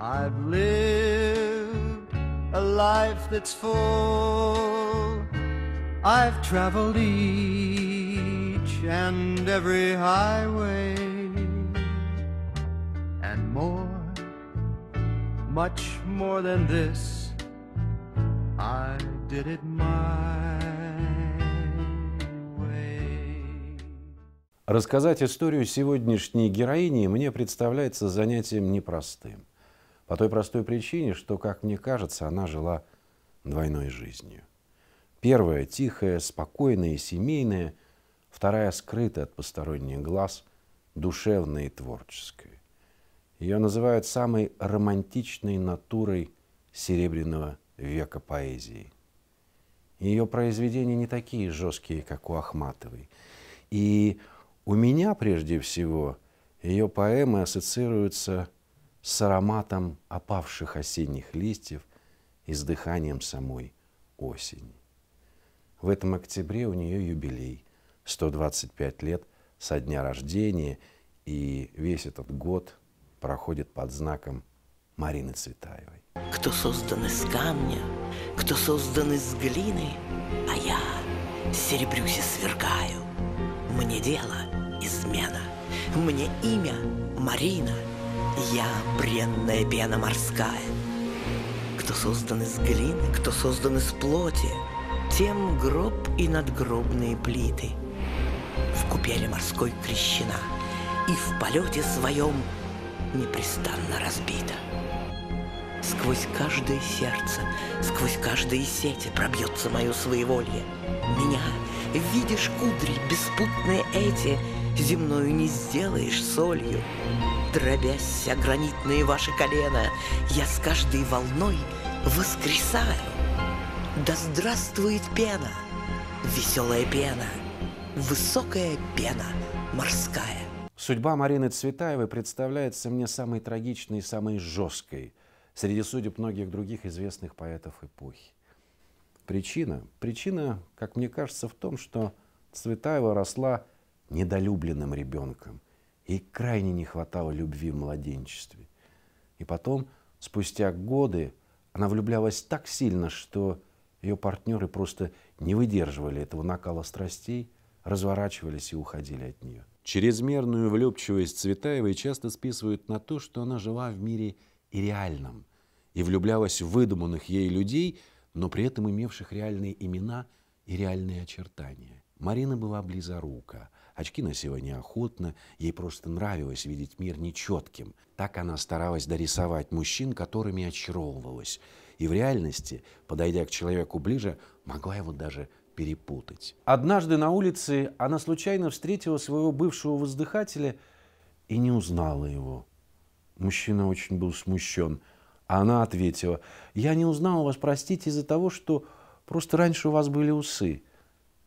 I've lived a life that's full. I've traveled each and every highway and more, much more than this. I did it my Рассказать историю сегодняшней героини мне представляется занятием непростым. По той простой причине, что, как мне кажется, она жила двойной жизнью. Первая – тихая, спокойная и семейная, вторая – скрытая от посторонних глаз, душевная и творческая. Ее называют самой романтичной натурой серебряного века поэзии. Ее произведения не такие жесткие, как у Ахматовой. И у меня, прежде всего, ее поэмы ассоциируются с с ароматом опавших осенних листьев и с дыханием самой осени. В этом октябре у нее юбилей – 125 лет со дня рождения, и весь этот год проходит под знаком Марины Цветаевой. Кто создан из камня, кто создан из глины, а я серебрюсь и свергаю. Мне дело – измена, мне имя – Марина – я бренная пена морская. Кто создан из глины, кто создан из плоти, Тем гроб и надгробные плиты. В купели морской крещена И в полете своем непрестанно разбита. Сквозь каждое сердце, сквозь каждые сети пробьется мое своеволье. Меня, видишь, кудри беспутные эти, земною не сделаешь солью. Дробясь о гранитные ваши колена, Я с каждой волной воскресаю. Да здравствует пена, веселая пена, Высокая пена морская. Судьба Марины Цветаевой представляется мне самой трагичной и самой жесткой среди судеб многих других известных поэтов эпохи. Причина? Причина, как мне кажется, в том, что Цветаева росла недолюбленным ребенком – Ей крайне не хватало любви в младенчестве. И потом, спустя годы, она влюблялась так сильно, что ее партнеры просто не выдерживали этого накала страстей, разворачивались и уходили от нее. Чрезмерную влюбчивость Цветаевой часто списывают на то, что она жила в мире и реальном, и влюблялась в выдуманных ей людей, но при этом имевших реальные имена и реальные очертания. Марина была близорука – Очки носила неохотно, ей просто нравилось видеть мир нечетким. Так она старалась дорисовать мужчин, которыми очаровывалась. И в реальности, подойдя к человеку ближе, могла его даже перепутать. Однажды на улице она случайно встретила своего бывшего воздыхателя и не узнала его. Мужчина очень был смущен. А она ответила, «Я не узнала вас, простите, из-за того, что просто раньше у вас были усы».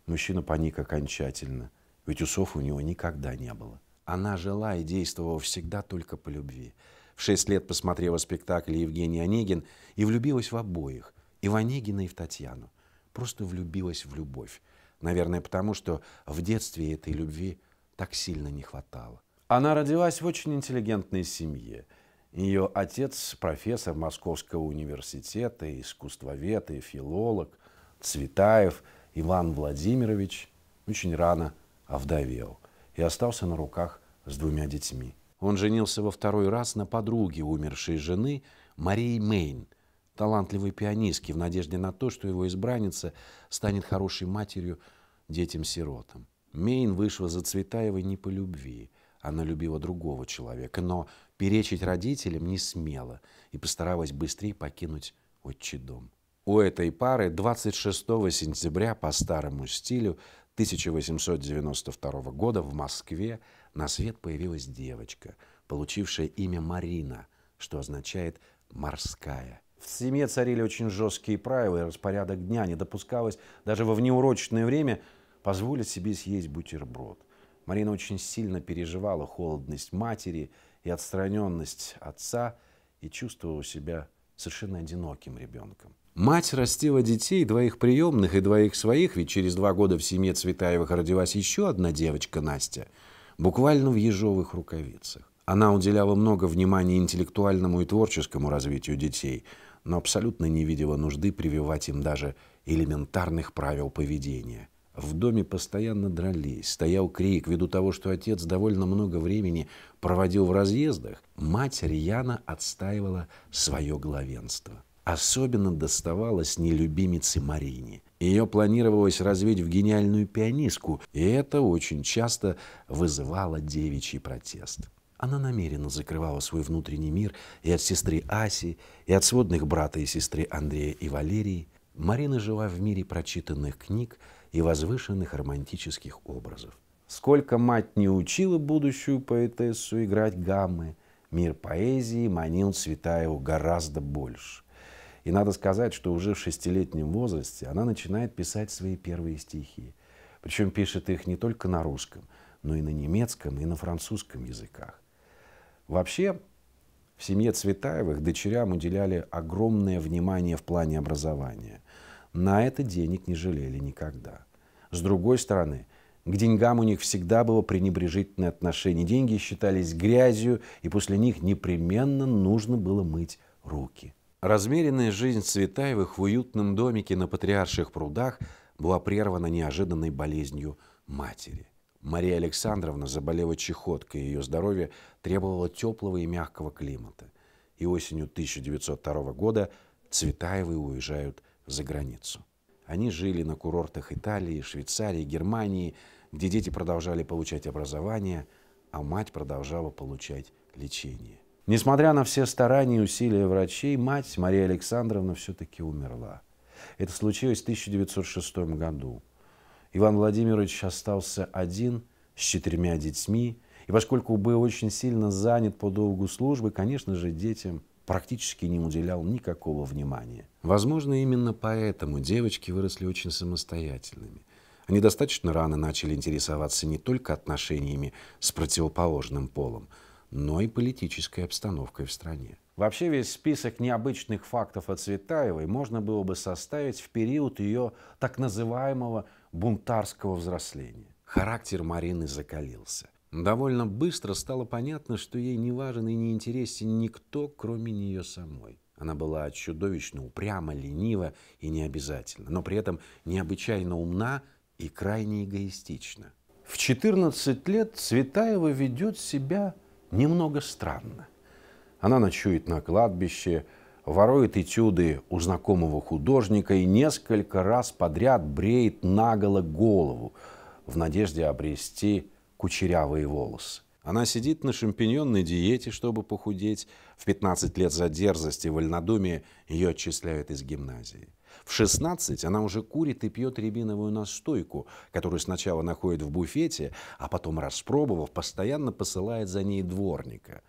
Мужчина паник окончательно – ведь усов у него никогда не было. Она жила и действовала всегда только по любви. В шесть лет посмотрела спектакль Евгений Онегин и влюбилась в обоих, и в Онегина, и в Татьяну. Просто влюбилась в любовь. Наверное, потому что в детстве этой любви так сильно не хватало. Она родилась в очень интеллигентной семье. Ее отец – профессор Московского университета, искусствовед и филолог, Цветаев Иван Владимирович. Очень рано – овдовел и остался на руках с двумя детьми. Он женился во второй раз на подруге умершей жены Марии Мейн, талантливой пианистке, в надежде на то, что его избранница станет хорошей матерью детям-сиротам. Мейн вышла за Цветаевой не по любви. Она любила другого человека, но перечить родителям не смела и постаралась быстрее покинуть отчий дом. У этой пары 26 сентября по старому стилю 1892 года в Москве на свет появилась девочка, получившая имя Марина, что означает «морская». В семье царили очень жесткие правила, и распорядок дня не допускалось даже во внеурочное время позволить себе съесть бутерброд. Марина очень сильно переживала холодность матери и отстраненность отца и чувствовала себя совершенно одиноким ребенком. Мать растила детей, двоих приемных и двоих своих, ведь через два года в семье Цветаевых родилась еще одна девочка Настя, буквально в ежовых рукавицах. Она уделяла много внимания интеллектуальному и творческому развитию детей, но абсолютно не видела нужды прививать им даже элементарных правил поведения. В доме постоянно дрались, стоял крик ввиду того, что отец довольно много времени проводил в разъездах, мать Рьяна отстаивала свое главенство особенно доставалось нелюбимице Марине. Ее планировалось развить в гениальную пианистку, и это очень часто вызывало девичий протест. Она намеренно закрывала свой внутренний мир и от сестры Аси, и от сводных брата и сестры Андрея и Валерии. Марина жила в мире прочитанных книг и возвышенных романтических образов. Сколько мать не учила будущую поэтессу играть гаммы, мир поэзии манил Цветаеву гораздо больше. И надо сказать, что уже в шестилетнем возрасте она начинает писать свои первые стихи. Причем пишет их не только на русском, но и на немецком, и на французском языках. Вообще, в семье Цветаевых дочерям уделяли огромное внимание в плане образования. На это денег не жалели никогда. С другой стороны, к деньгам у них всегда было пренебрежительное отношение. Деньги считались грязью, и после них непременно нужно было мыть руки – Размеренная жизнь Цветаевых в уютном домике на Патриарших прудах была прервана неожиданной болезнью матери. Мария Александровна заболела чехоткой, и ее здоровье требовало теплого и мягкого климата. И осенью 1902 года Цветаевы уезжают за границу. Они жили на курортах Италии, Швейцарии, Германии, где дети продолжали получать образование, а мать продолжала получать лечение. Несмотря на все старания и усилия врачей, мать Мария Александровна все-таки умерла. Это случилось в 1906 году. Иван Владимирович остался один с четырьмя детьми, и поскольку был очень сильно занят по долгу службы, конечно же, детям практически не уделял никакого внимания. Возможно, именно поэтому девочки выросли очень самостоятельными. Они достаточно рано начали интересоваться не только отношениями с противоположным полом – но и политической обстановкой в стране. Вообще весь список необычных фактов о Цветаевой можно было бы составить в период ее так называемого бунтарского взросления. Характер Марины закалился. Довольно быстро стало понятно, что ей не важен и не интересен никто, кроме нее самой. Она была чудовищно упряма, ленива и необязательна, но при этом необычайно умна и крайне эгоистична. В 14 лет Цветаева ведет себя немного странно. Она ночует на кладбище, ворует этюды у знакомого художника и несколько раз подряд бреет наголо голову в надежде обрести кучерявые волосы. Она сидит на шампиньонной диете, чтобы похудеть. В 15 лет за дерзость и вольнодумие ее отчисляют из гимназии. В 16 она уже курит и пьет рябиновую настойку, которую сначала находит в буфете, а потом, распробовав, постоянно посылает за ней дворника.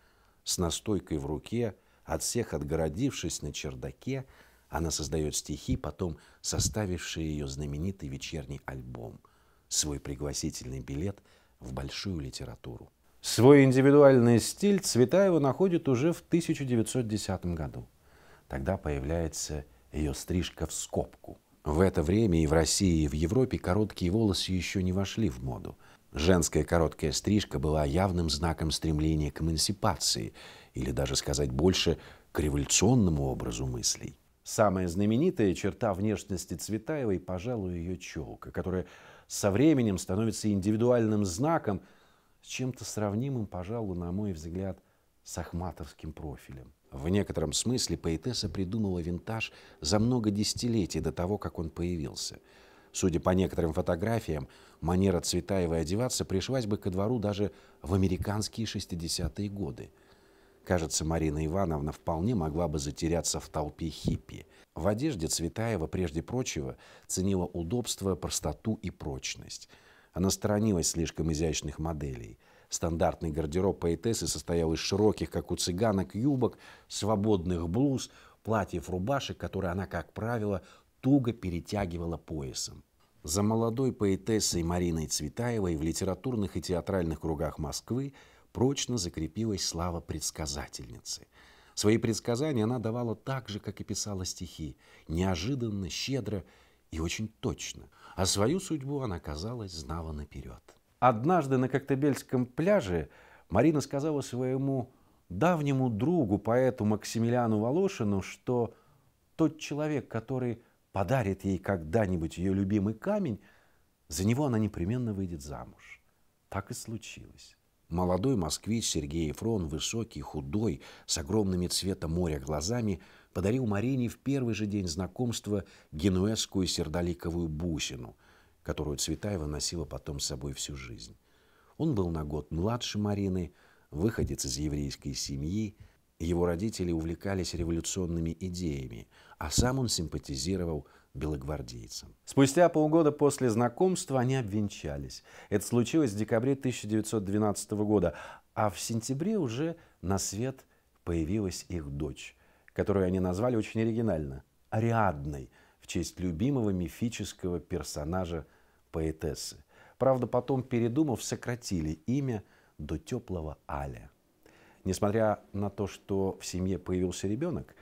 С настойкой в руке, от всех отгородившись на чердаке, она создает стихи, потом составившие ее знаменитый вечерний альбом, свой пригласительный билет в большую литературу. Свой индивидуальный стиль Цветаева находит уже в 1910 году. Тогда появляется ее стрижка в скобку. В это время и в России, и в Европе короткие волосы еще не вошли в моду. Женская короткая стрижка была явным знаком стремления к эмансипации, или даже сказать больше, к революционному образу мыслей. Самая знаменитая черта внешности Цветаевой, пожалуй, ее челка, которая со временем становится индивидуальным знаком, с чем-то сравнимым, пожалуй, на мой взгляд, с ахматовским профилем. В некотором смысле поэтесса придумала винтаж за много десятилетий до того, как он появился. Судя по некоторым фотографиям, манера Цветаевой одеваться пришлась бы ко двору даже в американские 60-е годы. Кажется, Марина Ивановна вполне могла бы затеряться в толпе хиппи. В одежде Цветаева, прежде прочего, ценила удобство, простоту и прочность. Она сторонилась слишком изящных моделей – Стандартный гардероб поэтессы состоял из широких, как у цыганок, юбок, свободных блуз, платьев, рубашек, которые она, как правило, туго перетягивала поясом. За молодой поэтессой Мариной Цветаевой в литературных и театральных кругах Москвы прочно закрепилась слава предсказательницы. Свои предсказания она давала так же, как и писала стихи, неожиданно, щедро и очень точно. А свою судьбу она, казалось, знала наперед. Однажды на Коктебельском пляже Марина сказала своему давнему другу, поэту Максимилиану Волошину, что тот человек, который подарит ей когда-нибудь ее любимый камень, за него она непременно выйдет замуж. Так и случилось. Молодой москвич Сергей Ефрон, высокий, худой, с огромными цвета моря глазами, подарил Марине в первый же день знакомства генуэзскую сердоликовую бусину, которую Цветаева носила потом с собой всю жизнь. Он был на год младше Марины, выходец из еврейской семьи, его родители увлекались революционными идеями, а сам он симпатизировал белогвардейцам. Спустя полгода после знакомства они обвенчались. Это случилось в декабре 1912 года, а в сентябре уже на свет появилась их дочь, которую они назвали очень оригинально – Ариадной, в честь любимого мифического персонажа поэтессы. Правда, потом, передумав, сократили имя до теплого Аля. Несмотря на то, что в семье появился ребенок,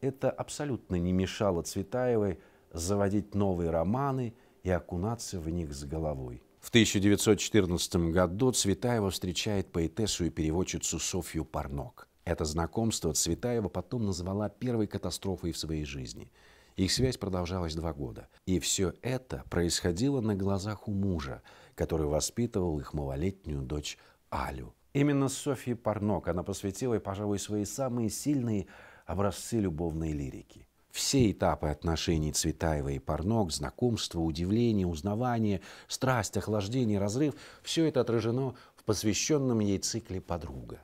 это абсолютно не мешало Цветаевой заводить новые романы и окунаться в них с головой. В 1914 году Цветаева встречает поэтессу и переводчицу Софью Парнок. Это знакомство Цветаева потом назвала первой катастрофой в своей жизни – их связь продолжалась два года. И все это происходило на глазах у мужа, который воспитывал их малолетнюю дочь Алю. Именно Софье Парнок она посвятила, пожалуй, свои самые сильные образцы любовной лирики. Все этапы отношений Цветаева и Парнок, знакомство, удивление, узнавание, страсть, охлаждение, разрыв – все это отражено в посвященном ей цикле «Подруга».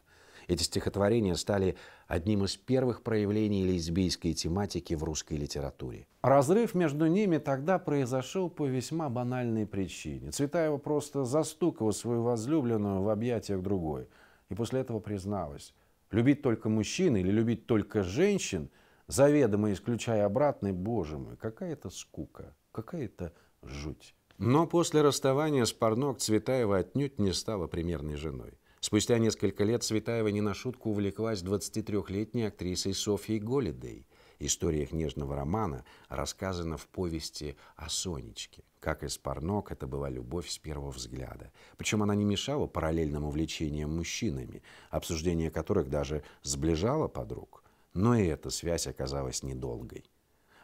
Эти стихотворения стали одним из первых проявлений лесбийской тематики в русской литературе. Разрыв между ними тогда произошел по весьма банальной причине. Цветаева просто застукала свою возлюбленную в объятиях другой. И после этого призналась. Любить только мужчин или любить только женщин, заведомо исключая обратный, боже мой, какая то скука, какая то жуть. Но после расставания с Парнок Цветаева отнюдь не стала примерной женой. Спустя несколько лет Светаева не на шутку увлеклась 23-летней актрисой Софьей Голидей. История их нежного романа рассказана в повести о Сонечке. Как из порнок, это была любовь с первого взгляда. Причем она не мешала параллельным увлечениям мужчинами, обсуждение которых даже сближало подруг. Но и эта связь оказалась недолгой.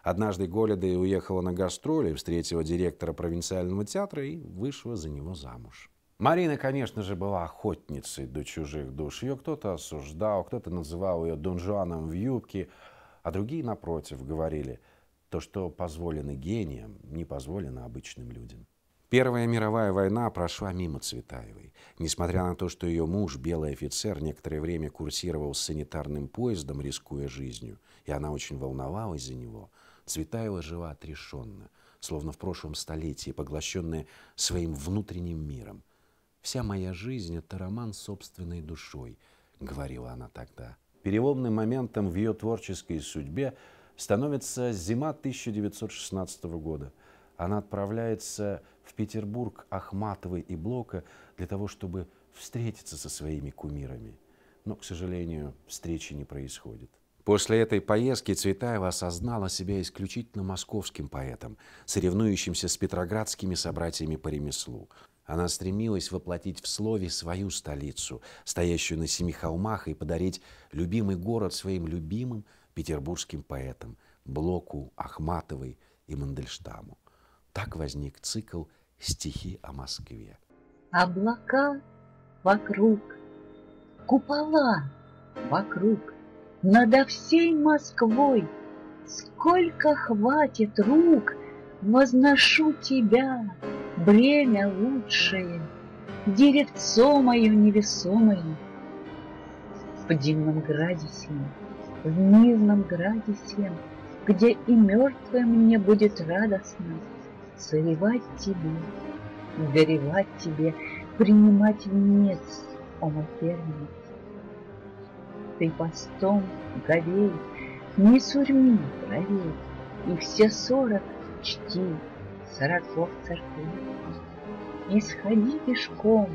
Однажды Голида уехала на гастроли, встретила директора провинциального театра и вышла за него замуж. Марина, конечно же, была охотницей до чужих душ. Ее кто-то осуждал, кто-то называл ее Дон в юбке, а другие, напротив, говорили, то, что позволено гениям, не позволено обычным людям. Первая мировая война прошла мимо Цветаевой. Несмотря на то, что ее муж, белый офицер, некоторое время курсировал с санитарным поездом, рискуя жизнью, и она очень волновалась за него, Цветаева жила отрешенно, словно в прошлом столетии, поглощенная своим внутренним миром – Вся моя жизнь — это роман с собственной душой, — говорила она тогда. Переломным моментом в ее творческой судьбе становится зима 1916 года. Она отправляется в Петербург Ахматовой и Блока для того, чтобы встретиться со своими кумирами. Но, к сожалению, встречи не происходит. После этой поездки Цветаева осознала себя исключительно московским поэтом, соревнующимся с петроградскими собратьями по ремеслу. Она стремилась воплотить в слове свою столицу, стоящую на семи холмах, и подарить любимый город своим любимым петербургским поэтам Блоку, Ахматовой и Мандельштаму. Так возник цикл «Стихи о Москве». Облака вокруг, купола вокруг, надо всей Москвой, сколько хватит рук, возношу тебя бремя лучшее, Деревцо мое невесомое. В дивном граде сем, в мирном граде сем, Где и мертвое мне будет радостно Сливать тебе, горевать тебе, Принимать венец, о мой первенец. Ты постом говей, не сурьми правей, И все сорок чти разов церковных. И сходи пешком,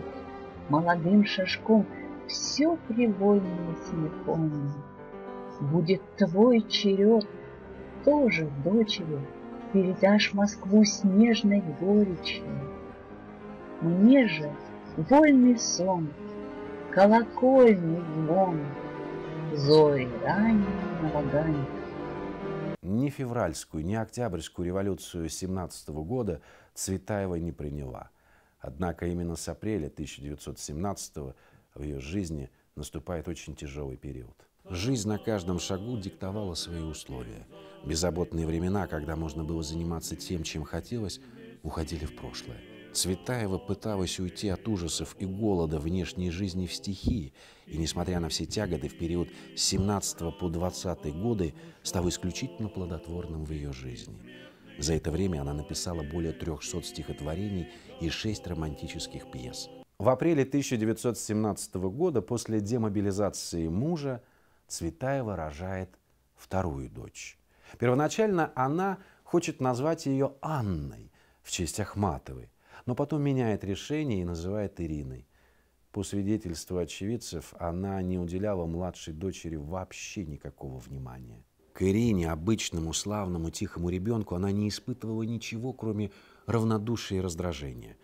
молодым шажком, все привольное силиконное. Будет твой черед, тоже дочери, передашь Москву снежной горечью. Мне же вольный сон, колокольный звон, зори ранней на вагане. Ни февральскую, ни октябрьскую революцию 17 года Цветаева не приняла. Однако именно с апреля 1917 в ее жизни наступает очень тяжелый период. Жизнь на каждом шагу диктовала свои условия. Беззаботные времена, когда можно было заниматься тем, чем хотелось, уходили в прошлое. Цветаева пыталась уйти от ужасов и голода внешней жизни в стихии, и, несмотря на все тяготы, в период с 17 по 20 годы стала исключительно плодотворным в ее жизни. За это время она написала более 300 стихотворений и 6 романтических пьес. В апреле 1917 года после демобилизации мужа Цветаева рожает вторую дочь. Первоначально она хочет назвать ее Анной в честь Ахматовой – но потом меняет решение и называет Ириной. По свидетельству очевидцев, она не уделяла младшей дочери вообще никакого внимания. К Ирине, обычному, славному, тихому ребенку, она не испытывала ничего, кроме равнодушия и раздражения.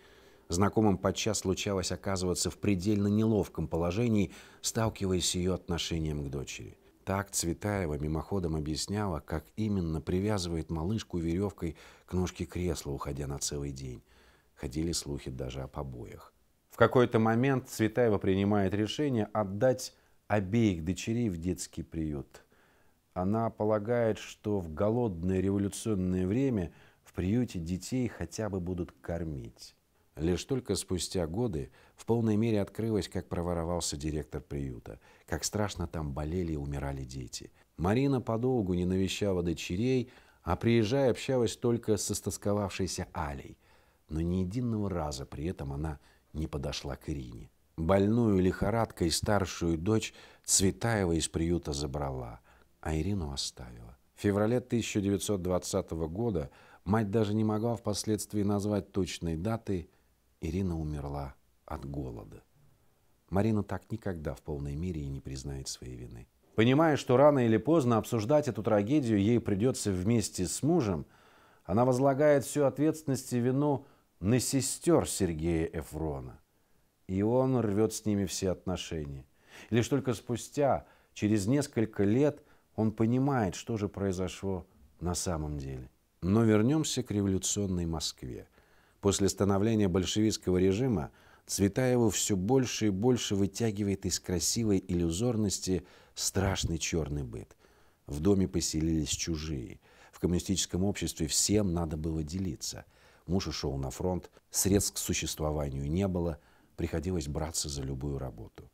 Знакомым подчас случалось оказываться в предельно неловком положении, сталкиваясь с ее отношением к дочери. Так Цветаева мимоходом объясняла, как именно привязывает малышку веревкой к ножке кресла, уходя на целый день. Ходили слухи даже о побоях. В какой-то момент Цветаева принимает решение отдать обеих дочерей в детский приют. Она полагает, что в голодное революционное время в приюте детей хотя бы будут кормить. Лишь только спустя годы в полной мере открылось, как проворовался директор приюта, как страшно там болели и умирали дети. Марина подолгу не навещала дочерей, а приезжая общалась только с истосковавшейся Алей – но ни единого раза при этом она не подошла к Ирине. Больную лихорадкой старшую дочь Цветаева из приюта забрала, а Ирину оставила. В феврале 1920 года мать даже не могла впоследствии назвать точной даты, Ирина умерла от голода. Марина так никогда в полной мере и не признает своей вины. Понимая, что рано или поздно обсуждать эту трагедию ей придется вместе с мужем, она возлагает всю ответственность и вину на сестер Сергея Эфрона. И он рвет с ними все отношения. И лишь только спустя, через несколько лет, он понимает, что же произошло на самом деле. Но вернемся к революционной Москве. После становления большевистского режима Цветаеву все больше и больше вытягивает из красивой иллюзорности страшный черный быт. В доме поселились чужие. В коммунистическом обществе всем надо было делиться – Муж ушел на фронт, средств к существованию не было, приходилось браться за любую работу.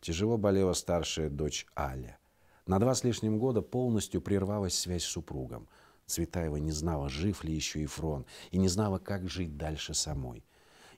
Тяжело болела старшая дочь Аля. На два с лишним года полностью прервалась связь с супругом. Цветаева не знала, жив ли еще и Фронт, и не знала, как жить дальше самой.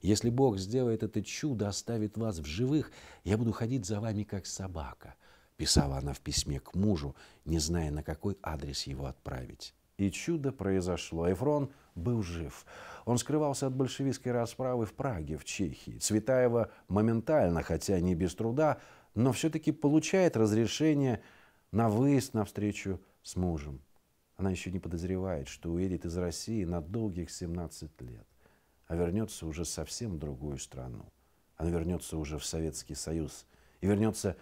«Если Бог сделает это чудо, оставит вас в живых, я буду ходить за вами, как собака», писала она в письме к мужу, не зная, на какой адрес его отправить. И чудо произошло. Эфрон был жив. Он скрывался от большевистской расправы в Праге, в Чехии. Цветаева моментально, хотя не без труда, но все-таки получает разрешение на выезд на встречу с мужем. Она еще не подозревает, что уедет из России на долгих 17 лет, а вернется уже совсем в другую страну. Она вернется уже в Советский Союз и вернется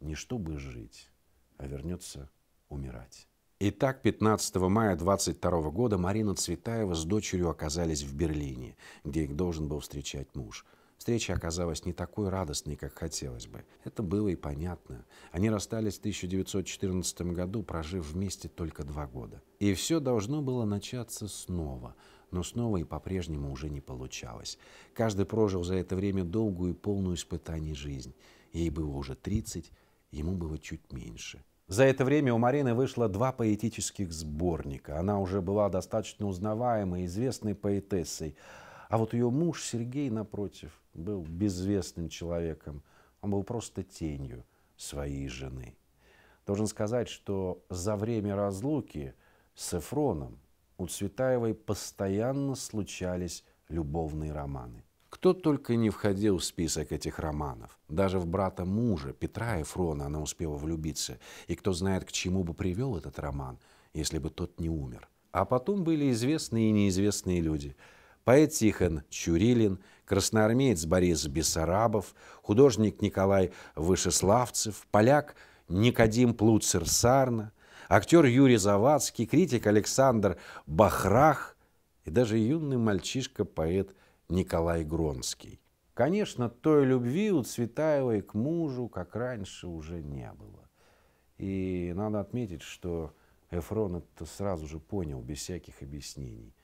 не чтобы жить, а вернется умирать. Итак, 15 мая 22 года Марина Цветаева с дочерью оказались в Берлине, где их должен был встречать муж. Встреча оказалась не такой радостной, как хотелось бы. Это было и понятно. Они расстались в 1914 году, прожив вместе только два года. И все должно было начаться снова. Но снова и по-прежнему уже не получалось. Каждый прожил за это время долгую и полную испытаний жизнь. Ей было уже 30, ему было чуть меньше – за это время у Марины вышло два поэтических сборника. Она уже была достаточно узнаваемой, известной поэтессой. А вот ее муж Сергей, напротив, был безвестным человеком. Он был просто тенью своей жены. Должен сказать, что за время разлуки с Эфроном у Цветаевой постоянно случались любовные романы. Кто только не входил в список этих романов. Даже в брата мужа, Петра Ефрона, она успела влюбиться. И кто знает, к чему бы привел этот роман, если бы тот не умер. А потом были известные и неизвестные люди. Поэт Тихон Чурилин, красноармеец Борис Бессарабов, художник Николай Вышеславцев, поляк Никодим Плуцер-Сарна, актер Юрий Завадский, критик Александр Бахрах и даже юный мальчишка-поэт Павел Николай Гронский. Конечно, той любви у Цветаевой к мужу, как раньше, уже не было. И надо отметить, что Эфрон это сразу же понял, без всяких объяснений,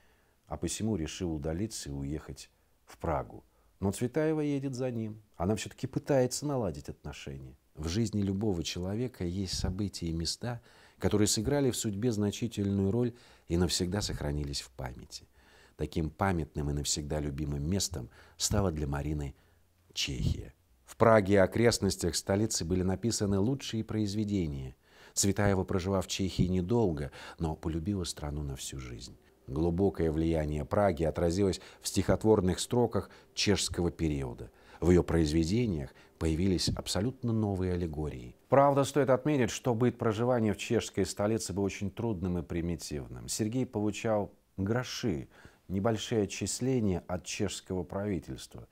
а посему решил удалиться и уехать в Прагу. Но Цветаева едет за ним. Она все-таки пытается наладить отношения. В жизни любого человека есть события и места, которые сыграли в судьбе значительную роль и навсегда сохранились в памяти – Таким памятным и навсегда любимым местом стала для Марины Чехия. В Праге и окрестностях столицы были написаны лучшие произведения. Цветаева прожила в Чехии недолго, но полюбила страну на всю жизнь. Глубокое влияние Праги отразилось в стихотворных строках чешского периода. В ее произведениях появились абсолютно новые аллегории. Правда, стоит отметить, что быт проживания в чешской столице был очень трудным и примитивным. Сергей получал гроши небольшие отчисления от чешского правительства,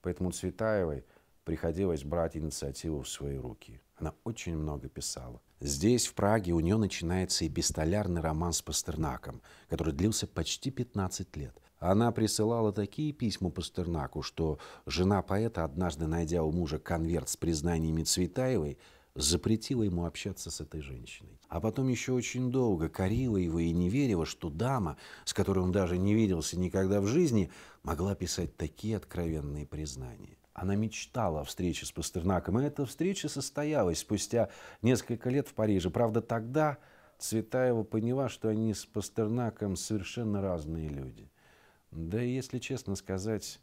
поэтому Цветаевой приходилось брать инициативу в свои руки. Она очень много писала. Здесь, в Праге, у нее начинается и бестолярный роман с Пастернаком, который длился почти 15 лет. Она присылала такие письма Пастернаку, что жена поэта, однажды найдя у мужа конверт с признаниями Цветаевой, запретила ему общаться с этой женщиной. А потом еще очень долго корила его и не верила, что дама, с которой он даже не виделся никогда в жизни, могла писать такие откровенные признания. Она мечтала о встрече с Пастернаком, и эта встреча состоялась спустя несколько лет в Париже. Правда, тогда Цветаева поняла, что они с Пастернаком совершенно разные люди. Да и, если честно сказать,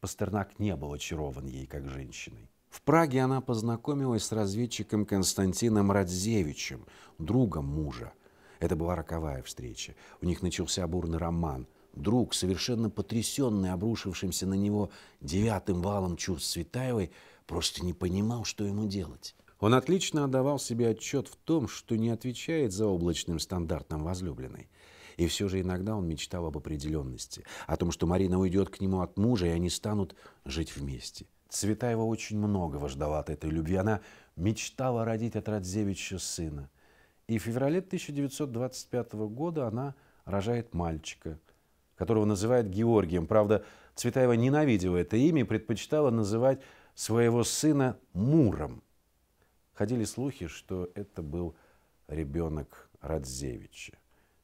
Пастернак не был очарован ей как женщиной. В Праге она познакомилась с разведчиком Константином Радзевичем, другом мужа. Это была роковая встреча. У них начался бурный роман. Друг, совершенно потрясенный обрушившимся на него девятым валом чувств Светаевой, просто не понимал, что ему делать. Он отлично отдавал себе отчет в том, что не отвечает за облачным стандартом возлюбленной. И все же иногда он мечтал об определенности, о том, что Марина уйдет к нему от мужа, и они станут жить вместе. Цветаева очень многого ждала от этой любви. Она мечтала родить от Радзевича сына. И в феврале 1925 года она рожает мальчика, которого называют Георгием. Правда, Цветаева ненавидела это имя и предпочитала называть своего сына Муром. Ходили слухи, что это был ребенок Радзевича.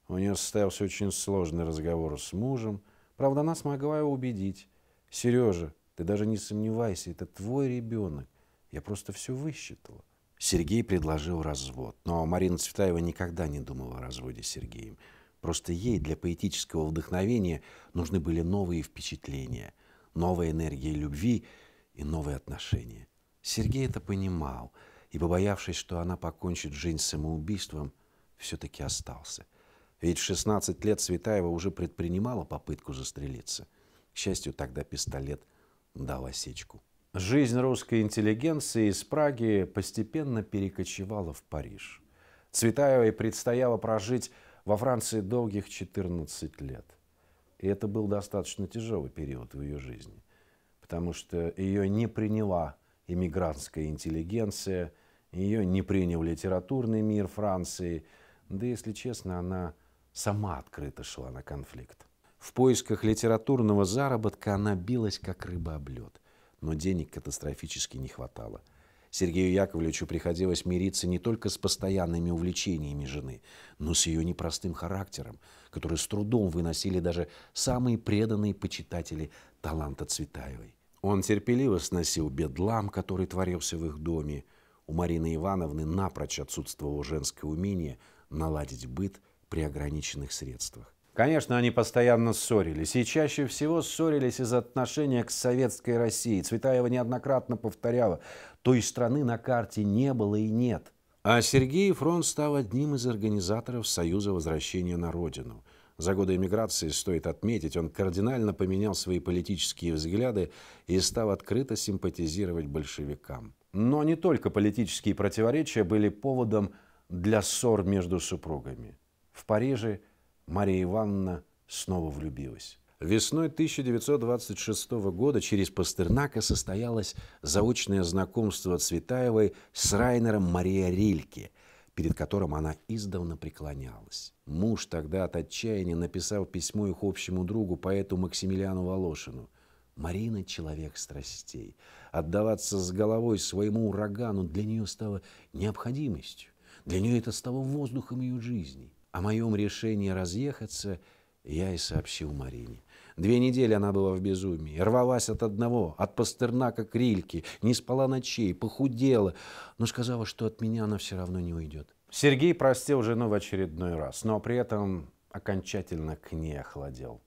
У нее состоялся очень сложный разговор с мужем. Правда, она смогла его убедить. «Сережа, ты даже не сомневайся, это твой ребенок. Я просто все высчитала. Сергей предложил развод, но Марина Цветаева никогда не думала о разводе с Сергеем. Просто ей для поэтического вдохновения нужны были новые впечатления, новая энергия любви и новые отношения. Сергей это понимал и, побоявшись, что она покончит жизнь самоубийством, все-таки остался. Ведь в 16 лет Светаева уже предпринимала попытку застрелиться. К счастью, тогда пистолет – дал осечку. Жизнь русской интеллигенции из Праги постепенно перекочевала в Париж. Цветаевой предстояло прожить во Франции долгих 14 лет. И это был достаточно тяжелый период в ее жизни, потому что ее не приняла иммигрантская интеллигенция, ее не принял литературный мир Франции, да, если честно, она сама открыто шла на конфликт. В поисках литературного заработка она билась, как рыба об лед. Но денег катастрофически не хватало. Сергею Яковлевичу приходилось мириться не только с постоянными увлечениями жены, но с ее непростым характером, который с трудом выносили даже самые преданные почитатели таланта Цветаевой. Он терпеливо сносил бедлам, который творился в их доме. У Марины Ивановны напрочь отсутствовало женское умение наладить быт при ограниченных средствах. Конечно, они постоянно ссорились, и чаще всего ссорились из за отношения к советской России. Цветаева неоднократно повторяла, той страны на карте не было и нет. А Сергей Фронт стал одним из организаторов Союза возвращения на родину. За годы эмиграции, стоит отметить, он кардинально поменял свои политические взгляды и стал открыто симпатизировать большевикам. Но не только политические противоречия были поводом для ссор между супругами. В Париже – Мария Ивановна снова влюбилась. Весной 1926 года через Пастернака состоялось заочное знакомство Цветаевой с Райнером Мария Рильке, перед которым она издавна преклонялась. Муж тогда от отчаяния написал письмо их общему другу, поэту Максимилиану Волошину. Марина – человек страстей. Отдаваться с головой своему урагану для нее стало необходимостью. Для нее это стало воздухом ее жизни. О моем решении разъехаться я и сообщил Марине. Две недели она была в безумии, рвалась от одного, от Пастернака к Рильке, не спала ночей, похудела, но сказала, что от меня она все равно не уйдет. Сергей простил жену в очередной раз, но при этом окончательно к ней охладел.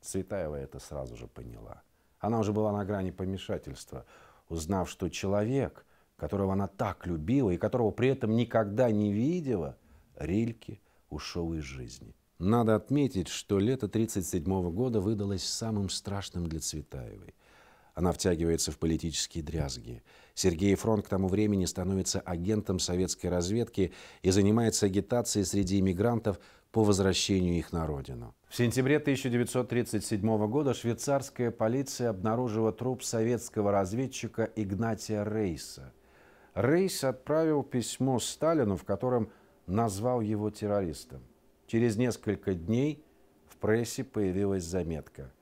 Цветаева это сразу же поняла. Она уже была на грани помешательства, узнав, что человек, которого она так любила и которого при этом никогда не видела, Рильке – ушел из жизни. Надо отметить, что лето 1937 года выдалось самым страшным для Цветаевой. Она втягивается в политические дрязги. Сергей Фронт к тому времени становится агентом советской разведки и занимается агитацией среди иммигрантов по возвращению их на родину. В сентябре 1937 года швейцарская полиция обнаружила труп советского разведчика Игнатия Рейса. Рейс отправил письмо Сталину, в котором назвал его террористом. Через несколько дней в прессе появилась заметка.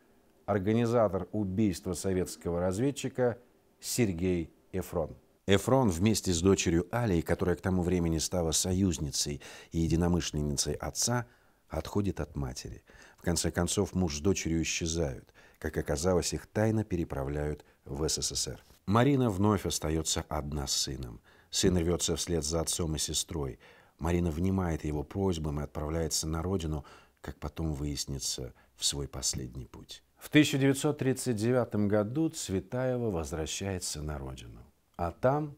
Организатор убийства советского разведчика Сергей Эфрон. Эфрон вместе с дочерью Алей, которая к тому времени стала союзницей и единомышленницей отца, отходит от матери. В конце концов, муж с дочерью исчезают. Как оказалось, их тайно переправляют в СССР. Марина вновь остается одна с сыном. Сын рвется вслед за отцом и сестрой – Марина внимает его просьбам и отправляется на родину, как потом выяснится, в свой последний путь. В 1939 году Цветаева возвращается на родину. А там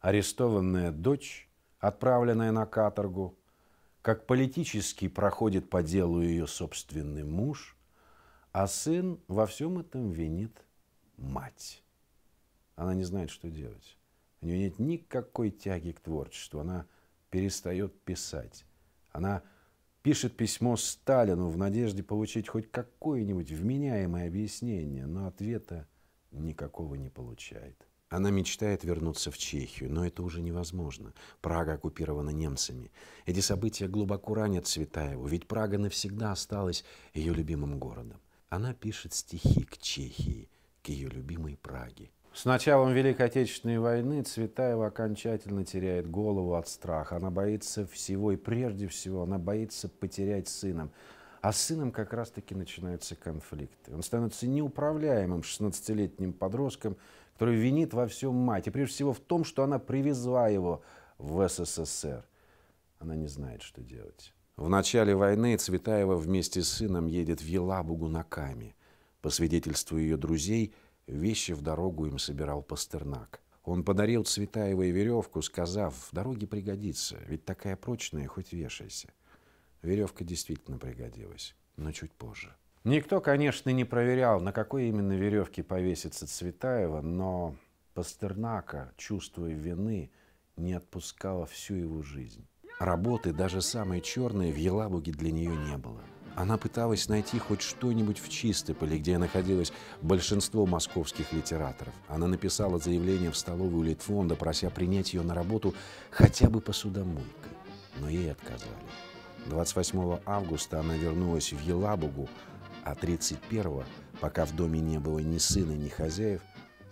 арестованная дочь, отправленная на каторгу, как политически проходит по делу ее собственный муж, а сын во всем этом винит мать. Она не знает, что делать. У нее нет никакой тяги к творчеству. Она перестает писать. Она пишет письмо Сталину в надежде получить хоть какое-нибудь вменяемое объяснение, но ответа никакого не получает. Она мечтает вернуться в Чехию, но это уже невозможно. Прага оккупирована немцами. Эти события глубоко ранят Цветаеву, ведь Прага навсегда осталась ее любимым городом. Она пишет стихи к Чехии, к ее любимой Праге. С началом Великой Отечественной войны Цветаева окончательно теряет голову от страха. Она боится всего и прежде всего она боится потерять сына. А с сыном как раз-таки начинаются конфликты. Он становится неуправляемым 16-летним подростком, который винит во всем мать. И прежде всего в том, что она привезла его в СССР. Она не знает, что делать. В начале войны Цветаева вместе с сыном едет в Елабугу на Каме. По свидетельству ее друзей – Вещи в дорогу им собирал Пастернак. Он подарил Цветаевой веревку, сказав, в дороге пригодится, ведь такая прочная, хоть вешайся. Веревка действительно пригодилась, но чуть позже. Никто, конечно, не проверял, на какой именно веревке повесится Цветаева, но Пастернака, чувствуя вины, не отпускала всю его жизнь. Работы, даже самой черной, в Елабуге для нее не было. Она пыталась найти хоть что-нибудь в Чистополе, где находилось большинство московских литераторов. Она написала заявление в столовую Литфонда, прося принять ее на работу хотя бы посудомойкой. Но ей отказали. 28 августа она вернулась в Елабугу, а 31-го, пока в доме не было ни сына, ни хозяев,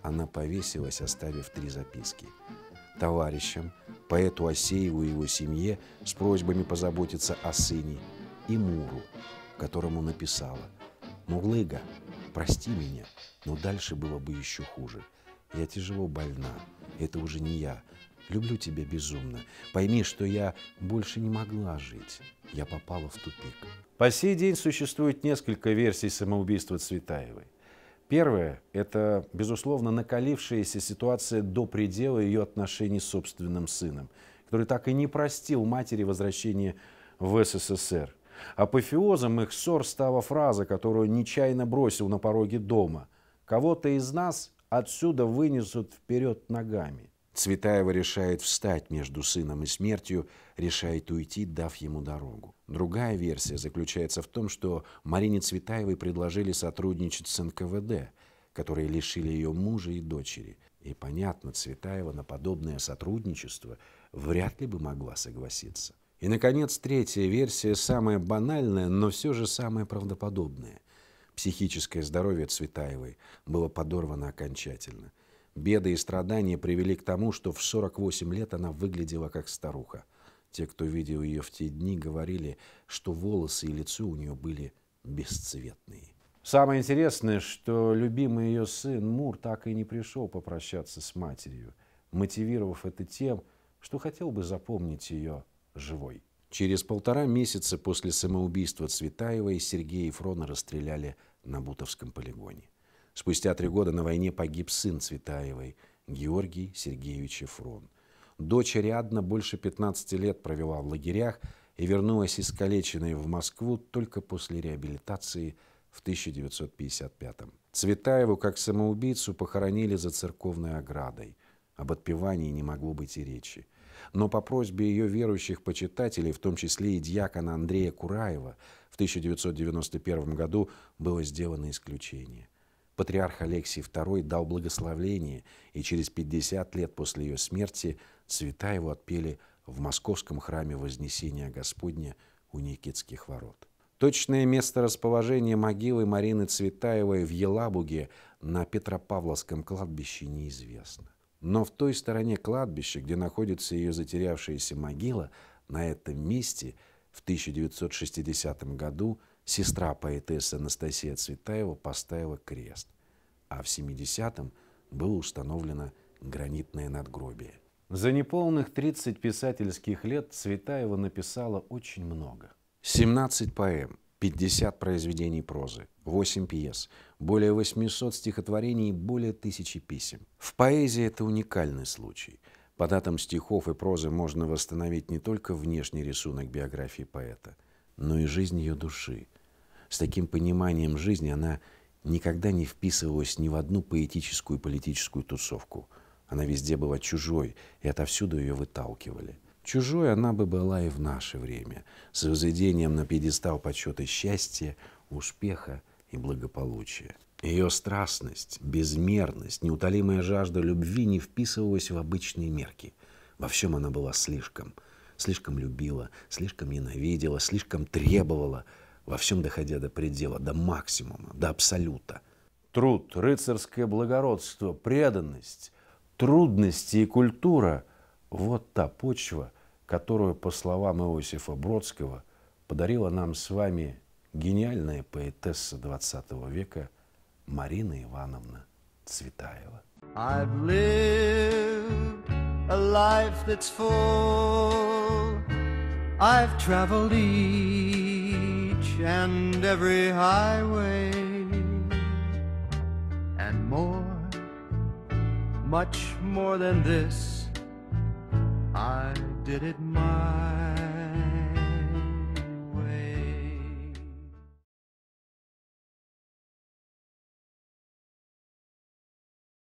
она повесилась, оставив три записки. Товарищам, поэту Осееву и его семье с просьбами позаботиться о сыне – и Муру, которому написала «Муглыга, прости меня, но дальше было бы еще хуже. Я тяжело больна, это уже не я. Люблю тебя безумно. Пойми, что я больше не могла жить. Я попала в тупик». По сей день существует несколько версий самоубийства Цветаевой. Первое – это, безусловно, накалившаяся ситуация до предела ее отношений с собственным сыном, который так и не простил матери возвращения в СССР. Апофеозом их ссор стала фраза, которую нечаянно бросил на пороге дома. «Кого-то из нас отсюда вынесут вперед ногами». Цветаева решает встать между сыном и смертью, решает уйти, дав ему дорогу. Другая версия заключается в том, что Марине Цветаевой предложили сотрудничать с НКВД, которые лишили ее мужа и дочери. И понятно, Цветаева на подобное сотрудничество вряд ли бы могла согласиться. И, наконец, третья версия, самая банальная, но все же самая правдоподобная. Психическое здоровье Цветаевой было подорвано окончательно. Беды и страдания привели к тому, что в 48 лет она выглядела как старуха. Те, кто видел ее в те дни, говорили, что волосы и лицо у нее были бесцветные. Самое интересное, что любимый ее сын Мур так и не пришел попрощаться с матерью, мотивировав это тем, что хотел бы запомнить ее живой. Через полтора месяца после самоубийства Цветаева и Сергея Ефрона расстреляли на Бутовском полигоне. Спустя три года на войне погиб сын Цветаевой, Георгий Сергеевич Ефрон. Дочь Ариадна больше 15 лет провела в лагерях и вернулась искалеченной в Москву только после реабилитации в 1955 -м. Цветаеву как самоубийцу похоронили за церковной оградой. Об отпевании не могло быть и речи но по просьбе ее верующих почитателей, в том числе и дьякона Андрея Кураева, в 1991 году было сделано исключение. Патриарх Алексий II дал благословение, и через 50 лет после ее смерти цвета его отпели в московском храме Вознесения Господня у Никитских ворот. Точное место расположения могилы Марины Цветаевой в Елабуге на Петропавловском кладбище неизвестно. Но в той стороне кладбища, где находится ее затерявшаяся могила, на этом месте в 1960 году сестра поэтессы Анастасия Цветаева поставила крест, а в 70-м было установлено гранитное надгробие. За неполных 30 писательских лет Цветаева написала очень много. 17 поэм, 50 произведений прозы, 8 пьес, более 800 стихотворений и более тысячи писем. В поэзии это уникальный случай. По датам стихов и прозы можно восстановить не только внешний рисунок биографии поэта, но и жизнь ее души. С таким пониманием жизни она никогда не вписывалась ни в одну поэтическую и политическую тусовку. Она везде была чужой, и отовсюду ее выталкивали – Чужой она бы была и в наше время, с возведением на пьедестал почета счастья, успеха и благополучия. Ее страстность, безмерность, неутолимая жажда любви не вписывалась в обычные мерки. Во всем она была слишком. Слишком любила, слишком ненавидела, слишком требовала, во всем доходя до предела, до максимума, до абсолюта. Труд, рыцарское благородство, преданность, трудности и культура – вот та почва, которую, по словам Иосифа Бродского, подарила нам с вами гениальная поэтесса XX века Марина Ивановна Цветаева. I've lived a life that's full. I've traveled each and every highway and more, much more than this. I did it my